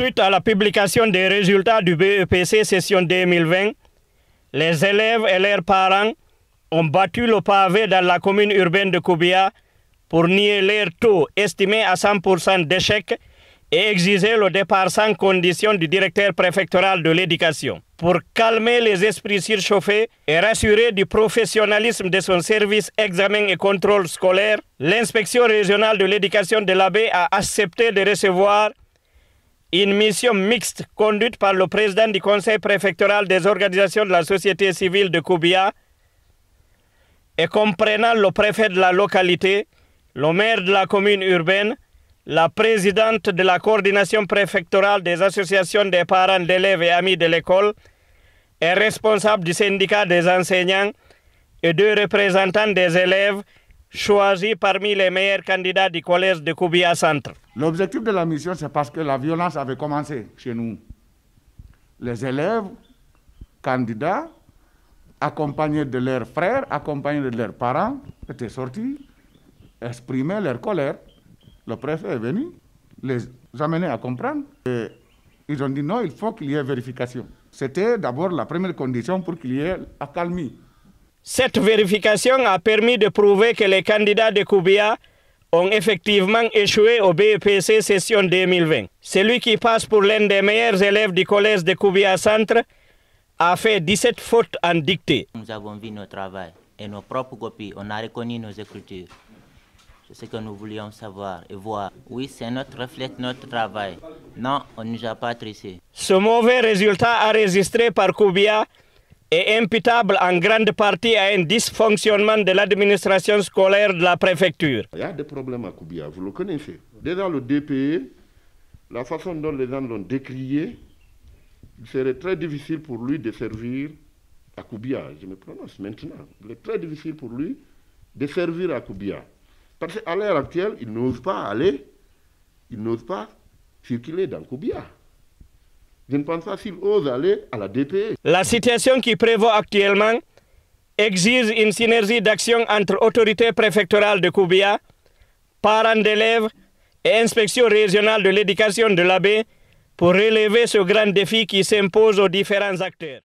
Suite à la publication des résultats du BEPC session 2020, les élèves et leurs parents ont battu le pavé dans la commune urbaine de Koubia pour nier leur taux estimé à 100% d'échec et exiger le départ sans condition du directeur préfectoral de l'éducation. Pour calmer les esprits surchauffés et rassurer du professionnalisme de son service examen et contrôle scolaire, l'inspection régionale de l'éducation de l'abbé a accepté de recevoir une mission mixte conduite par le président du conseil préfectoral des organisations de la société civile de Koubia et comprenant le préfet de la localité, le maire de la commune urbaine, la présidente de la coordination préfectorale des associations des parents d'élèves et amis de l'école, et responsable du syndicat des enseignants et deux représentants des élèves choisi parmi les meilleurs candidats du collège de Koubia Centre. L'objectif de la mission, c'est parce que la violence avait commencé chez nous. Les élèves, candidats, accompagnés de leurs frères, accompagnés de leurs parents, étaient sortis, exprimaient leur colère. Le préfet est venu les amener à comprendre. Et ils ont dit non, il faut qu'il y ait vérification. C'était d'abord la première condition pour qu'il y ait accalmie. Cette vérification a permis de prouver que les candidats de Koubia ont effectivement échoué au BEPC session 2020. Celui qui passe pour l'un des meilleurs élèves du collège de Koubia Centre a fait 17 fautes en dictée. Nous avons vu nos travail et nos propres copies, on a reconnu nos écritures. C'est ce que nous voulions savoir et voir. Oui, c'est notre reflet, notre travail. Non, on ne nous a pas tricé. Ce mauvais résultat enregistré par Koubia est imputable en grande partie à un dysfonctionnement de l'administration scolaire de la préfecture. Il y a des problèmes à Koubia, vous le connaissez. Déjà le DPE, la façon dont les gens l'ont décrié, il serait très difficile pour lui de servir à Koubia, je me prononce maintenant. Il est très difficile pour lui de servir à Koubia. Parce qu'à l'heure actuelle, il n'ose pas aller, il n'ose pas circuler dans Koubia. Je ne pense pas s'il ose aller à la DPE. La situation qui prévaut actuellement exige une synergie d'action entre autorité préfectorale de Koubia, parents d'élèves et inspection régionale de l'éducation de l'abbé pour relever ce grand défi qui s'impose aux différents acteurs.